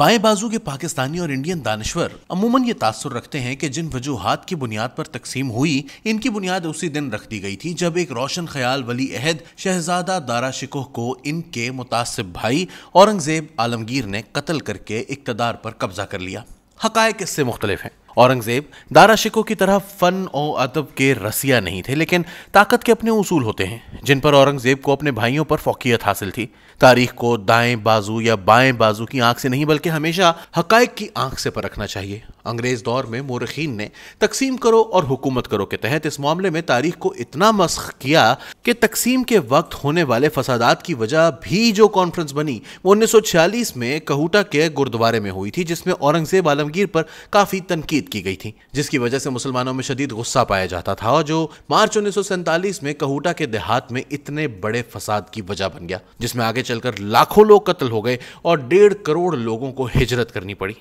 बाएं बाजू के पाकिस्तानी और इंडियन दानश्वर अमूमन ये तासुर रखते हैं कि जिन वजूहत की बुनियाद पर तकसीम हुई इनकी बुनियाद उसी दिन रख दी गई थी जब एक रोशन ख्याल वली अहद शहजादा दारा शिकोह को इनके मुतासिब भाई औरंगजेब आलमगीर ने कत्ल करके इकतदार पर कब्जा कर लिया हकायक इससे मुख्तलिफ हैं औरंगजेब दारा शिको की तरह फन और अदब के रसिया नहीं थे लेकिन ताकत के अपने उसूल होते हैं जिन पर औरंगजेब को अपने भाइयों पर फौकियत हासिल थी तारीख को दाएं बाजू या बाएं बाजू की आंख से नहीं बल्कि हमेशा हकायक की आंख से परखना चाहिए अंग्रेज दौर में मोरखीन ने तकसीम करो और हुकूमत करो के तहत इस मामले में तारीख को इतना मस्ख किया कि तकसीम के वक्त होने वाले फसादात की वजह भी जो कॉन्फ्रेंस बनी वो उन्नीस में कहूटा के गुरुद्वारे में हुई थी जिसमें औरंगजेब आलमगीर पर काफ़ी तनकीद तनकीद की गई थी जिसकी वजह से मुसलमानों में शदीद गुस्सा पाया जाता था और जो मार्च उन्नीस में कहूटा के देहात में इतने बड़े फसाद की वजह बन गया जिसमें आगे चलकर लाखों लोग कत्ल हो गए और डेढ़ करोड़ लोगों को हिजरत करनी पड़ी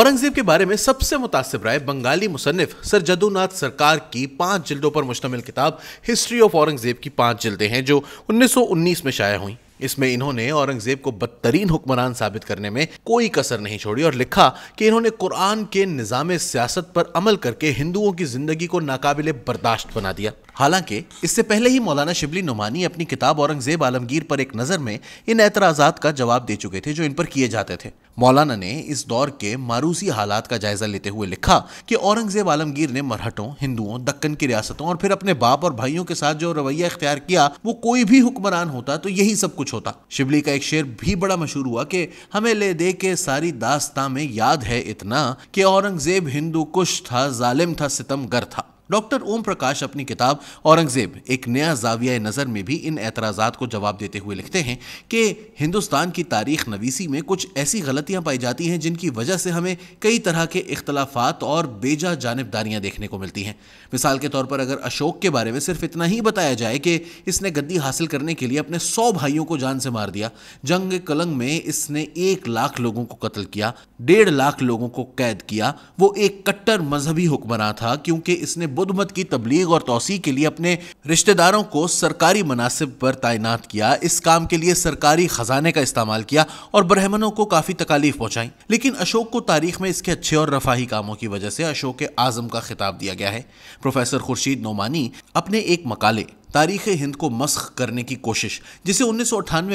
औरंगजेब के बारे में सबसे मुतासिब राय बंगाली मुसनफ सर जदुनाथ सरकार की पांच जिल्दों पर मुश्तमिल किताब हिस्ट्री ऑफ औरंगजेब की पांच जिल्दें हैं जो 1919 में शाया हुई इसमें इन्होंने औरंगजेब को बदतरीन हुक्मरान साबित करने में कोई कसर नहीं छोड़ी और लिखा कि इन्होंने कुरान के निज़ाम सियासत पर अमल करके हिंदुओं की जिंदगी को नाकाबिल बर्दाश्त बना दिया हालांकि इससे पहले ही मौलाना शिबली नुमानी अपनी किताब औरंगजेब आलमगीर पर एक नज़र में इन एतराज़ात का जवाब दे चुके थे जो इन पर किए जाते थे मौलाना ने इस दौर के मारूसी हालात का जायजा लेते हुए लिखा कि औरंगजेब आलमगीर ने मरहटों हिंदुओं दक्कन की रियासतों और फिर अपने बाप और भाइयों के साथ जो रवैया इख्तियार किया वो कोई भी हुक्मरान होता तो यही सब कुछ कुछ होता शिवली का एक शेर भी बड़ा मशहूर हुआ कि हमें ले दे के सारी दास्ता में याद है इतना कि औरंगजेब हिंदू कुश था जालिम था सितमगर था डॉक्टर ओम प्रकाश अपनी किताब औरंगजेब एक नया जाविया नज़र में भी इन एतराज़ात को जवाब देते हुए लिखते हैं कि हिंदुस्तान की तारीख नवीसी में कुछ ऐसी गलतियां पाई जाती हैं जिनकी वजह से हमें कई तरह के अख्तलाफात और बेजा जानबदारियाँ देखने को मिलती हैं मिसाल के तौर पर अगर अशोक के बारे में सिर्फ इतना ही बताया जाए कि इसने गद्दी हासिल करने के लिए अपने सौ भाइयों को जान से मार दिया जंग कलंग में इसने एक लाख लोगों को कत्ल किया डेढ़ लाख लोगों को कैद किया वो एक कट्टर मजहबी हुक्मरान था क्योंकि इसने बुद्ध मत की तबलीग और तोसी के लिए अपने रिश्तेदारों को सरकारी मनासिब पर तैनात किया इस काम के लिए सरकारी खजाने का इस्तेमाल किया और ब्राह्मणों को काफ़ी तकालीफ पहुंचाई लेकिन अशोक को तारीख में इसके अच्छे और रफाही कामों की वजह से अशोक के आज़म का खिताब दिया गया है प्रोफेसर खुर्शीद नोमानी अपने एक मकाले तारीख हिंद को मस्ख करने की कोशिश जिसे उन्नीस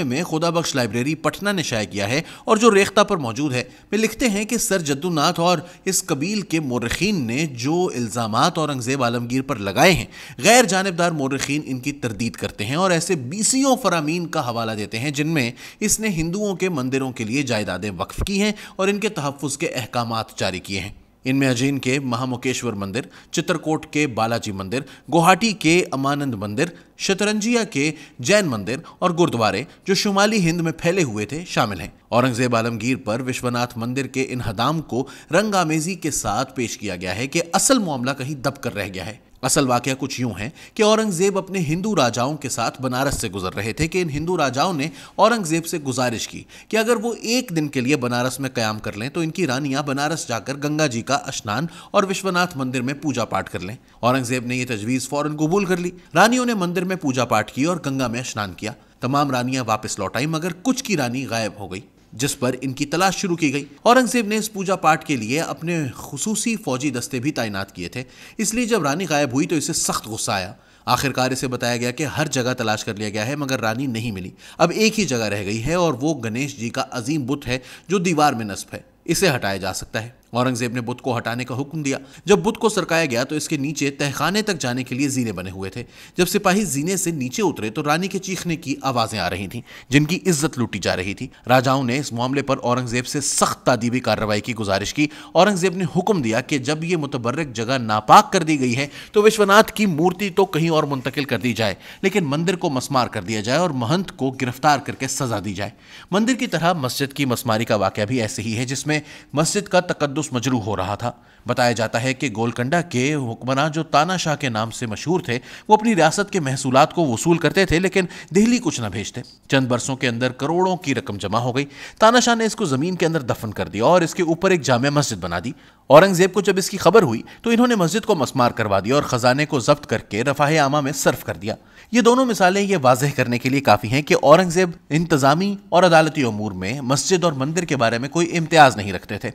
में बख्श लाइब्रेरी पटना ने शाया किया है और जो रेख्ता पर मौजूद है वे लिखते हैं कि सर जद्दोनाथ और इस कबील के मौरखीन ने जो इल्ज़ाम औरंगज़ेब आलमगीर पर लगाए हैं गैर जानबदार मौरखीन इनकी तरदीद करते हैं और ऐसे बीसियों फरामीन का हवाला देते हैं जिनमें इसने हिंदुओं के मंदिरों के लिए जायदादें वक्फ की हैं और इनके तहफ़ के अहकाम जारी किए हैं इनमें अजीन के महामुकेश्वर मंदिर चित्रकोट के बालाजी मंदिर गुवाहाटी के अमानंद मंदिर शतरंजिया के जैन मंदिर और गुरुद्वारे जो शुमाली हिंद में फैले हुए थे शामिल हैं औरंगजेब आलमगीर पर विश्वनाथ मंदिर के इन हदाम को रंगामेजी के साथ पेश किया गया है कि असल मामला कहीं दबकर रह गया है असल वाक्य कुछ यूं है कि औरंगज़ेब अपने हिंदू राजाओं के साथ बनारस से गुजर रहे थे कि इन हिंदू राजाओं ने औरंगज़ेब से गुजारिश की कि अगर वो एक दिन के लिए बनारस में क़्याम कर लें तो इनकी रानियां बनारस जाकर गंगा जी का स्नान और विश्वनाथ मंदिर में पूजा पाठ कर लें औरंगज़ेब ने यह तजवीज़ फ़ौरन कबूल कर ली रानियों ने मंदिर में पूजा पाठ की और गंगा में स्नान किया तमाम रानियां वापस लौट आई मगर कुछ की रानी गायब हो गई जिस पर इनकी तलाश शुरू की गई औरंगजेब ने इस पूजा पाठ के लिए अपने खसूसी फौजी दस्ते भी तैनात किए थे इसलिए जब रानी गायब हुई तो इसे सख्त गुस्सा आया आखिरकार इसे बताया गया कि हर जगह तलाश कर लिया गया है मगर रानी नहीं मिली अब एक ही जगह रह गई है और वो गणेश जी का अजीम बुत है जो दीवार में नस्ब है इसे हटाया जा सकता है औरंगजेब ने बुद्ध को हटाने का हुक्म दिया जब बुद्ध को सरकाया गया तो इसके नीचे तहखाने तक जाने के लिए जीने बने हुए थे जब सिपाही जीने से नीचे उतरे तो रानी के चीखने की आवाजें आ रही थी जिनकी इज्जत लूटी जा रही थी राजाओं ने इस मामले पर औरंगजेब से सख्त तादीबी कार्रवाई की गुजारिश की औरंगजेब ने हुक्म दिया कि जब ये मुतबरक जगह नापाक कर दी गई है तो विश्वनाथ की मूर्ति तो कहीं और मुंतकिल कर दी जाए लेकिन मंदिर को मसमार कर दिया जाए और महंत को गिरफ्तार करके सजा दी जाए मंदिर की तरह मस्जिद की मसमारी का वाक्य भी ऐसे ही है जिसमें मस्जिद का तकद बेहोश मजरू हो रहा था बताया जाता है कि गोलकंडा के हुक्मरान जो ताना शाह के नाम से मशहूर थे वो अपनी रियासत के महसूलात को वसूल करते थे लेकिन दिल्ली कुछ ना भेजते चंद बरसों के अंदर करोड़ों की रकम जमा हो गई ताना शाह ने इसको ज़मीन के अंदर दफन कर दिया और इसके ऊपर एक जाम मस्जिद बना दी औरंगजेब को जब इसकी खबर हुई तो इन्होंने मस्जिद को मसमार करवा दिया और ख़जाने को जब्त करके रफाह आमा में सर्फ कर दिया ये दोनों मिसालें ये वाजह करने के लिए काफ़ी हैं कि औरंगजेब इंतज़ामी और अदालती अमूर में मस्जिद और मंदिर के बारे में कोई इम्तियाज़ नहीं रखते थे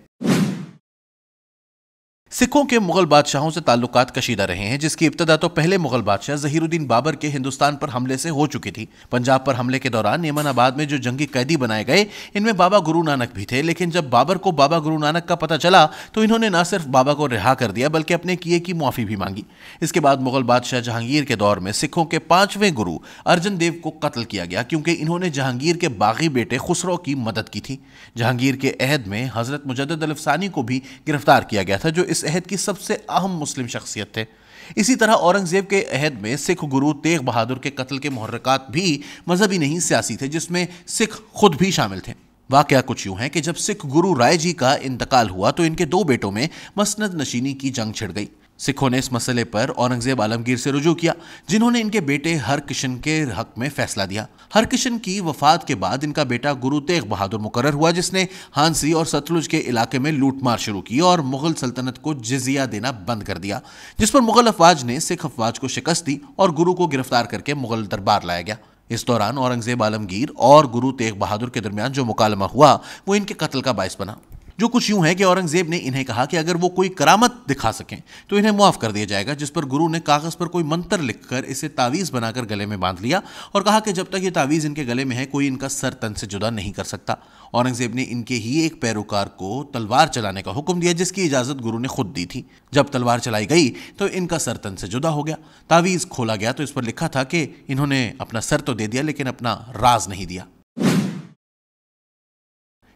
सिखों के मुगल बादशाहों से ताल्लुक कशीदा रहे हैं जिसकी इब्तदा तो पहले मुगल बादशाह जहीरुद्दीन बाबर के हिंदुस्तान पर हमले से हो चुकी थी पंजाब पर हमले के दौरान नेमनाबाद में जो जंगी कैदी बनाए गए इनमें बाबा गुरु नानक भी थे लेकिन जब बाबर को बाबा गुरु नानक का पता चला तो इन्होंने न सिर्फ बाबा को रिहा कर दिया बल्कि अपने किए की मुआफ़ी भी मांगी इसके बाद मुगल बादशाह जहांगीर के दौर में सिखों के पाँचवें गुरु अर्जन देव को कत्ल किया गया क्योंकि इन्होंने जहांगीर के बागी बेटे खुसरो की मदद की थी जहांगीर के अहद में हज़रत मुजद अलफसानी को भी गिरफ्तार किया गया था जो इस अहद की सबसे अहम मुस्लिम शख्सियत थे इसी तरह औरंगज़ेब के अहद में सिख गुरु तेग बहादुर के कत्ल के महरक़ात भी मजहबी नहीं सियासी थे जिसमें सिख खुद भी शामिल थे वाक़ कुछ यूँ है कि जब सिख गुरु राय जी का इंतकाल हुआ तो इनके दो बेटों में मसनद नशीनी की जंग छिड़ गई सिखों ने इस मसले पर औरंगजेब आलमगीर से रुजू किया जिन्होंने इनके बेटे हर किशन के हक में फैसला दिया हर किशन की वफात के बाद इनका बेटा गुरु तेग बहादुर मुकर हुआ जिसने हांसी और सतलुज के इलाके में लूटमार शुरू की और मुगल सल्तनत को जजिया देना बंद कर दिया जिस पर मुगल अफवाज ने सिख अफवाज को शिकस्त दी और गुरु को गिरफ्तार करके मुगल दरबार लाया गया इस दौरान औरंगजेब आलमगीर और गुरु तेग बहादुर के दरमियान जो मुकालमा हुआ वो इनके कत्ल का बायस बना जो कुछ यूं है कि औरंगजेब ने इन्हें कहा कि अगर वो कोई करामत दिखा सकें तो इन्हें मुआफ कर दिया जाएगा जिस पर गुरु ने कागज़ पर कोई मंत्र लिखकर इसे तावीज़ बनाकर गले में बांध लिया और कहा कि जब तक ये तावीज़ इनके गले में है कोई इनका सर तन से जुदा नहीं कर सकता औरंगजेब ने इनके ही एक पैरोकार को तलवार चलाने का हुक्म दिया जिसकी इजाज़त गुरु ने खुद दी थी जब तलवार चलाई गई तो इनका सर तन से जुदा हो गया तावीज़ खोला गया तो इस पर लिखा था कि इन्होंने अपना सर तो दे दिया लेकिन अपना राज नहीं दिया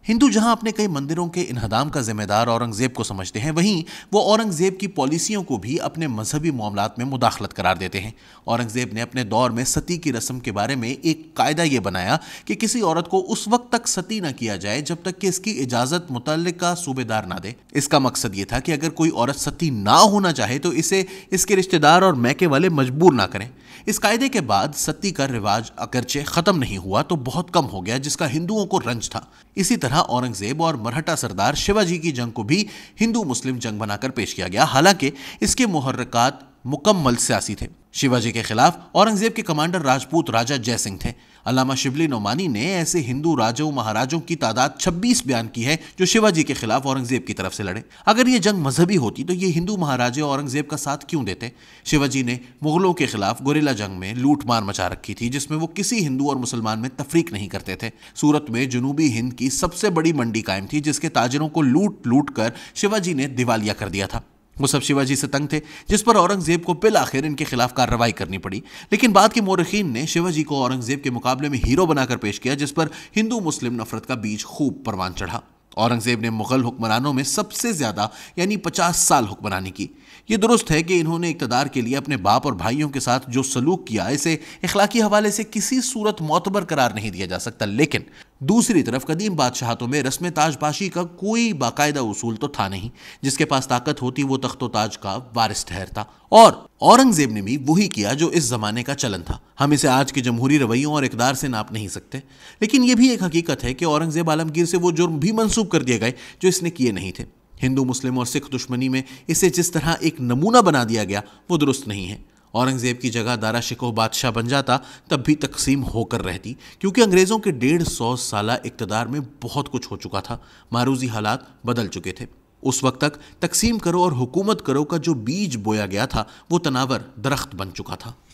हिंदू जहां अपने कई मंदिरों के इनहदाम का जिम्मेदार औरंगजेब को समझते हैं वहीं वो औरंगजेब की पॉलिसियों को भी अपने मजहबी मामला में मुदाखलत करार देते हैं औरंगजेब ने अपने दौर में सती की रस्म के बारे में एक कायदा ये बनाया कि किसी औरत को उस वक्त तक सती न किया जाए जब तक कि इसकी इजाजत मुतल सूबेदार ना दे इसका मकसद ये था कि अगर कोई औरत सती ना होना चाहे तो इसे इसके रिश्तेदार और मैके वाले मजबूर ना करें इस कायदे के बाद सती का रिवाज अगरचे खत्म नहीं हुआ तो बहुत कम हो गया जिसका हिंदुओं को रंज था इसी तरह तरह औरंगजेब और मराठा सरदार शिवाजी की जंग को भी हिंदू मुस्लिम जंग बनाकर पेश किया गया हालांकि इसके मुहर्रकात मुकम्मल सियासी थे शिवाजी के खिलाफ औरंगजेब के कमांडर राजपूत राजा जय सिंह थे अलामा शिवली नोमानी ने ऐसे हिंदू राजाओं महाराजों की तादाद 26 बयान की है जो शिवाजी के खिलाफ औरंगजेब की तरफ से लड़े अगर ये जंग मजहबी होती तो ये हिंदू महाराजे औरंगजेब का साथ क्यों देते शिवाजी ने मुगलों के खिलाफ गोरेला जंग में लूट मार मचा रखी थी जिसमें वो किसी हिंदू और मुसलमान में तफरीक नहीं करते थे सूरत में जनूबी हिंद की सबसे बड़ी मंडी कायम थी जिसके ताजरों को लूट लूट कर शिवाजी ने दिवालिया कर दिया था वो सब शिवाजी से तंग थे जिस पर औरंगजेब को बिल आखिर इनके खिलाफ कार्रवाई करनी पड़ी लेकिन बाद के मौरखीन ने शिवाजी को औरंगजेब के मुकाबले में हीरो बनाकर पेश किया जिस पर हिंदू मुस्लिम नफरत का बीज खूब परवान चढ़ा औरंगजेब ने मुगल हुक्मरानों में सबसे ज़्यादा यानी 50 साल हुक्मरानी की ये दुरुस्त है कि इन्होंने इकतदार के लिए अपने बाप और भाइयों के साथ जो सलूक किया इसे इखलाकी हवाले से किसी सूरत मोतबर करार नहीं दिया जा सकता लेकिन दूसरी तरफ कदीम बादशाहतों में रस्म ताजपाशी का कोई बाकायदा उसूल तो था नहीं जिसके पास ताकत होती वो तख्तो ताज का वारिस ठहरता और औरंगजेब ने भी वही किया जो इस ज़माने का चलन था हम इसे आज के जमहूरी रवैयों और इकदार से नाप नहीं सकते लेकिन यह भी एक हकीकत है कि औरंगजेब आलमगीर से वो जुर्म भी मनसूब कर दिए गए जो इसने किए नहीं थे हिंदू मुस्लिम और सिख दुश्मनी में इसे जिस तरह एक नमूना बना दिया गया वो दुरुस्त नहीं है औरंगज़ेब की जगह दारा शिकोह बादशाह बन जाता तब भी तकसीम होकर रहती क्योंकि अंग्रेज़ों के डेढ़ सौ साल इकतदार में बहुत कुछ हो चुका था मारूजी हालात बदल चुके थे उस वक्त तक तकसीम करो और हुकूमत करो का जो बीज बोया गया था वो तनावर दरख्त बन चुका था